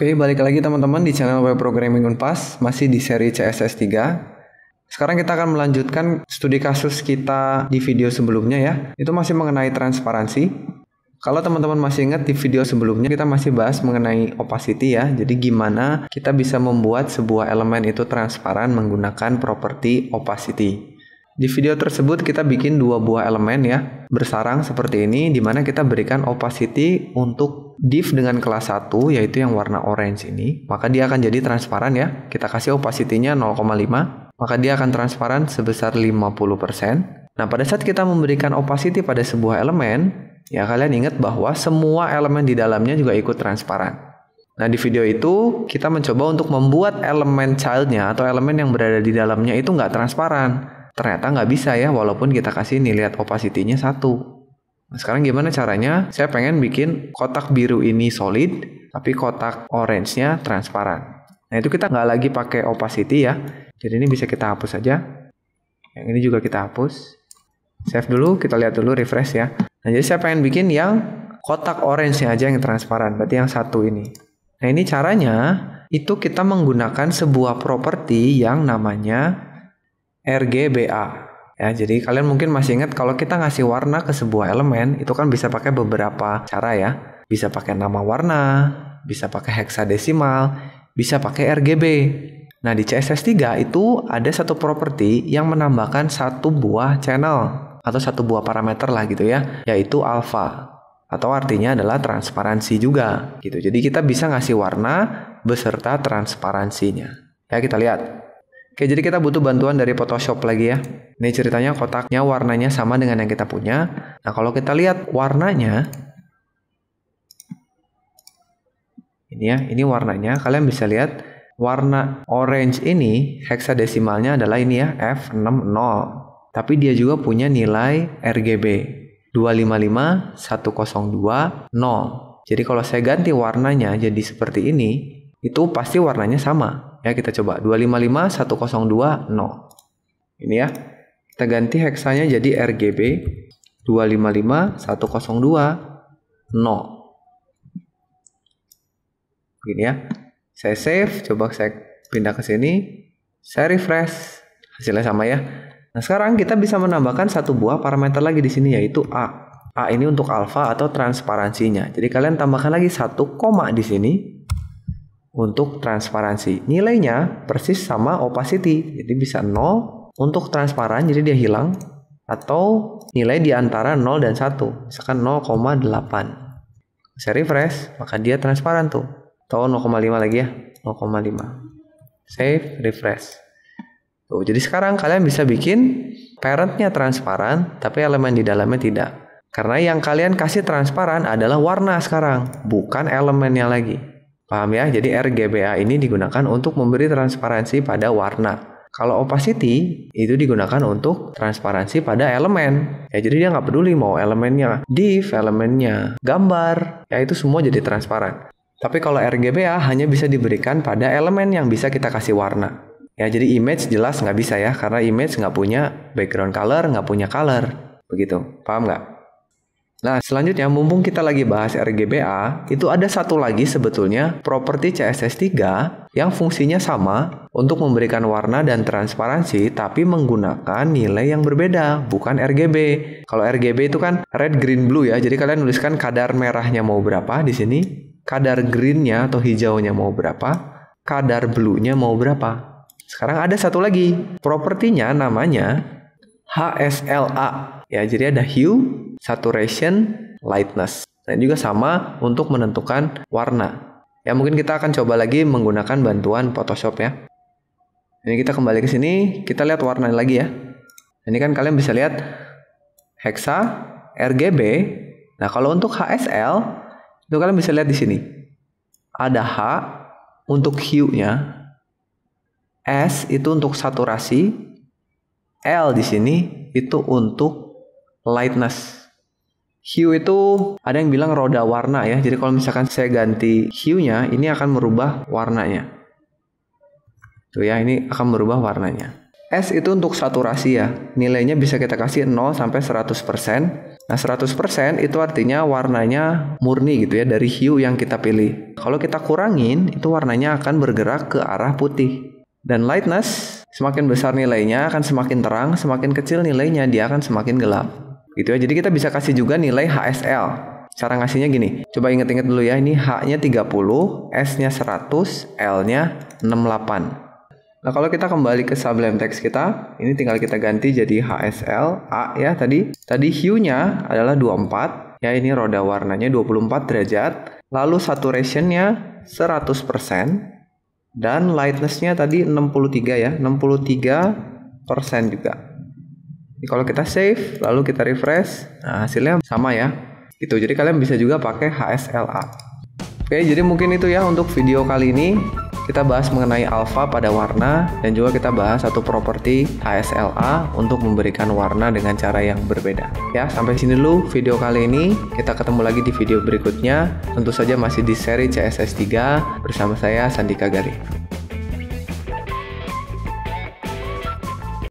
Oke, balik lagi teman-teman di channel Web Programming Unpas, masih di seri CSS 3. Sekarang kita akan melanjutkan studi kasus kita di video sebelumnya ya. Itu masih mengenai transparansi. Kalau teman-teman masih ingat di video sebelumnya kita masih bahas mengenai opacity ya. Jadi gimana kita bisa membuat sebuah elemen itu transparan menggunakan properti opacity. Di video tersebut kita bikin dua buah elemen ya, bersarang seperti ini di mana kita berikan opacity untuk div dengan kelas 1 yaitu yang warna orange ini, maka dia akan jadi transparan ya. Kita kasih opacity-nya 0,5, maka dia akan transparan sebesar 50%. Nah, pada saat kita memberikan opacity pada sebuah elemen, ya kalian ingat bahwa semua elemen di dalamnya juga ikut transparan. Nah, di video itu kita mencoba untuk membuat elemen childnya atau elemen yang berada di dalamnya itu nggak transparan ternyata nggak bisa ya walaupun kita kasih nih lihat opacity-nya satu. Nah, sekarang gimana caranya? Saya pengen bikin kotak biru ini solid, tapi kotak orange-nya transparan. Nah itu kita nggak lagi pakai opacity ya. Jadi ini bisa kita hapus saja. Yang ini juga kita hapus. Save dulu, kita lihat dulu refresh ya. Nah jadi saya pengen bikin yang kotak orange-nya aja yang transparan, berarti yang satu ini. Nah ini caranya itu kita menggunakan sebuah properti yang namanya RGBA. Ya, jadi kalian mungkin masih ingat kalau kita ngasih warna ke sebuah elemen itu kan bisa pakai beberapa cara ya. Bisa pakai nama warna, bisa pakai heksadesimal, bisa pakai RGB. Nah, di CSS3 itu ada satu properti yang menambahkan satu buah channel atau satu buah parameter lah gitu ya, yaitu alpha atau artinya adalah transparansi juga gitu. Jadi kita bisa ngasih warna beserta transparansinya. Ya kita lihat. Oke, jadi kita butuh bantuan dari Photoshop lagi ya. Ini ceritanya kotaknya warnanya sama dengan yang kita punya. Nah, kalau kita lihat warnanya, ini ya, ini warnanya. Kalian bisa lihat warna orange ini heksadesimalnya adalah ini ya, F60. Tapi dia juga punya nilai RGB 255 102 0. Jadi kalau saya ganti warnanya jadi seperti ini, itu pasti warnanya sama Ya, kita coba 255102.0 0. Ini ya. Kita ganti heksanya jadi RGB 255102.0 102 0. Begini ya. Saya save, coba saya pindah ke sini. Saya refresh. Hasilnya sama ya. Nah, sekarang kita bisa menambahkan satu buah parameter lagi di sini yaitu A. A ini untuk alpha atau transparansinya. Jadi kalian tambahkan lagi satu koma di sini untuk transparansi. Nilainya persis sama opacity. Jadi bisa 0 untuk transparan, jadi dia hilang. Atau nilai di antara 0 dan 1. Misalkan 0,8. Saya refresh, maka dia transparan tuh. Atau 0,5 lagi ya. 0,5. Save, refresh. Tuh, jadi sekarang kalian bisa bikin parentnya transparan, tapi elemen di dalamnya tidak. Karena yang kalian kasih transparan adalah warna sekarang, bukan elemennya lagi. Paham ya? Jadi RGBA ini digunakan untuk memberi transparansi pada warna. Kalau opacity itu digunakan untuk transparansi pada elemen. Ya jadi dia nggak peduli mau elemennya div, elemennya gambar, ya itu semua jadi transparan. Tapi kalau RGBA hanya bisa diberikan pada elemen yang bisa kita kasih warna. Ya jadi image jelas nggak bisa ya karena image nggak punya background color, nggak punya color, begitu. Paham nggak? Nah, selanjutnya mumpung kita lagi bahas RGBA, itu ada satu lagi sebetulnya properti CSS3 yang fungsinya sama untuk memberikan warna dan transparansi tapi menggunakan nilai yang berbeda, bukan RGB. Kalau RGB itu kan red, green, blue ya. Jadi kalian nuliskan kadar merahnya mau berapa di sini, kadar greennya atau hijaunya mau berapa, kadar blue-nya mau berapa. Sekarang ada satu lagi, propertinya namanya HSLA. Ya, jadi ada hue, saturation, lightness. Dan nah, juga sama untuk menentukan warna. Ya mungkin kita akan coba lagi menggunakan bantuan Photoshop ya. Ini kita kembali ke sini, kita lihat warna lagi ya. Ini kan kalian bisa lihat hexa, RGB. Nah, kalau untuk HSL itu kalian bisa lihat di sini. Ada H untuk hue-nya. S itu untuk saturasi. L di sini itu untuk lightness. Hue itu ada yang bilang roda warna ya. Jadi kalau misalkan saya ganti hue-nya, ini akan merubah warnanya. Tuh ya, ini akan merubah warnanya. S itu untuk saturasi ya. Nilainya bisa kita kasih 0 sampai 100%. Nah, 100% itu artinya warnanya murni gitu ya dari hue yang kita pilih. Kalau kita kurangin, itu warnanya akan bergerak ke arah putih. Dan lightness, semakin besar nilainya akan semakin terang, semakin kecil nilainya dia akan semakin gelap gitu ya. Jadi kita bisa kasih juga nilai HSL. Cara ngasihnya gini. Coba inget-inget dulu ya. Ini H-nya 30, S-nya 100, L-nya 68. Nah, kalau kita kembali ke sublime text kita, ini tinggal kita ganti jadi HSL A ya tadi. Tadi hue-nya adalah 24. Ya, ini roda warnanya 24 derajat. Lalu saturation-nya 100% dan lightness-nya tadi 63 ya, 63% juga kalau kita save lalu kita refresh, nah hasilnya sama ya. Itu Jadi kalian bisa juga pakai HSLA. Oke, jadi mungkin itu ya untuk video kali ini. Kita bahas mengenai alpha pada warna dan juga kita bahas satu properti HSLA untuk memberikan warna dengan cara yang berbeda. Ya, sampai sini dulu video kali ini. Kita ketemu lagi di video berikutnya. Tentu saja masih di seri CSS3 bersama saya Sandika Gari.